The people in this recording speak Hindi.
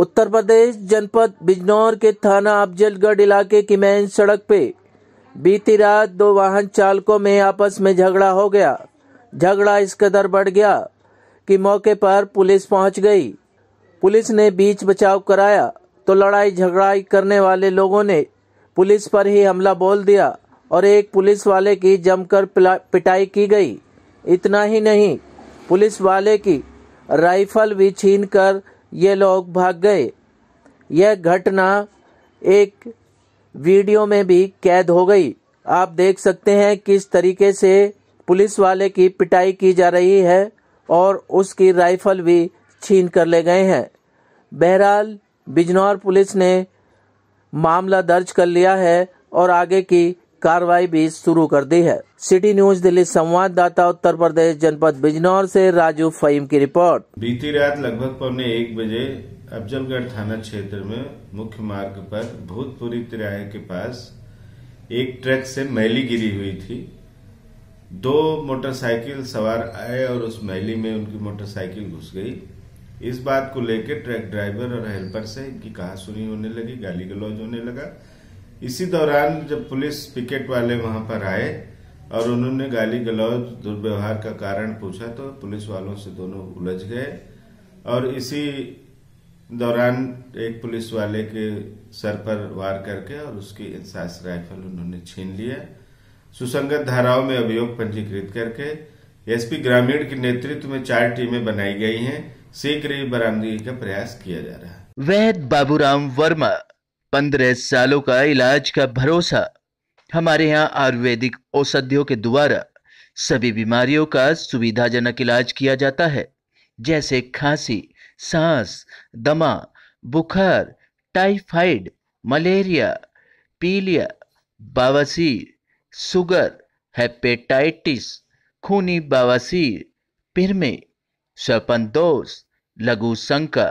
उत्तर प्रदेश जनपद बिजनौर के थाना अफजलगढ़ इलाके की मेन सड़क पे बीती रात दो वाहन चालकों में आपस में झगड़ा हो गया झगड़ा इस कदर बढ़ गया कि मौके पर पुलिस पहुंच गई पुलिस ने बीच बचाव कराया तो लड़ाई झगड़ाई करने वाले लोगों ने पुलिस पर ही हमला बोल दिया और एक पुलिस वाले की जमकर पिटाई की गई इतना ही नहीं पुलिस वाले की राइफल भी छीन कर ये लोग भाग गए यह घटना एक वीडियो में भी कैद हो गई आप देख सकते हैं किस तरीके से पुलिस वाले की पिटाई की जा रही है और उसकी राइफल भी छीन कर ले गए हैं बहरहाल बिजनौर पुलिस ने मामला दर्ज कर लिया है और आगे की कार्रवाई भी शुरू कर दी है सिटी न्यूज दिल्ली संवाददाता उत्तर प्रदेश जनपद बिजनौर से राजू फहीम की रिपोर्ट बीती रात लगभग पौने एक बजे अफजलगढ़ थाना क्षेत्र में मुख्य मार्ग पर भूतपुरी तिराहे के पास एक ट्रक से मैली गिरी हुई थी दो मोटरसाइकिल सवार आए और उस मैली में उनकी मोटरसाइकिल घुस गई इस बात को लेकर ट्रक ड्राइवर और हेल्पर से इनकी कहासुनी होने लगी गाली गलौज होने लगा इसी दौरान जब पुलिस पिकेट वाले वहां पर आए और उन्होंने गाली गलौज दुर्व्यवहार का कारण पूछा तो पुलिस वालों से दोनों उलझ गए और इसी दौरान एक पुलिस वाले के सर पर वार करके और उसकी इंसास राइफल उन्होंने छीन लिया सुसंगत धाराओं में अभियोग पंजीकृत करके एसपी ग्रामीण के नेतृत्व में चार टीमें बनाई गई हैं शीघ्र ही बरामदगी का प्रयास किया जा रहा है वैद बाबूराम वर्मा पंद्रह सालों का इलाज का भरोसा हमारे यहाँ आयुर्वेदिक औषधियों के द्वारा सभी बीमारियों का सुविधाजनक इलाज किया जाता है जैसे खांसी सांस दमा बुखार टाइफाइड मलेरिया पीलिया बावासीर सुगर हेपेटाइटिस खूनी बावासीर पिरमे स्वपन दोष लघु शंका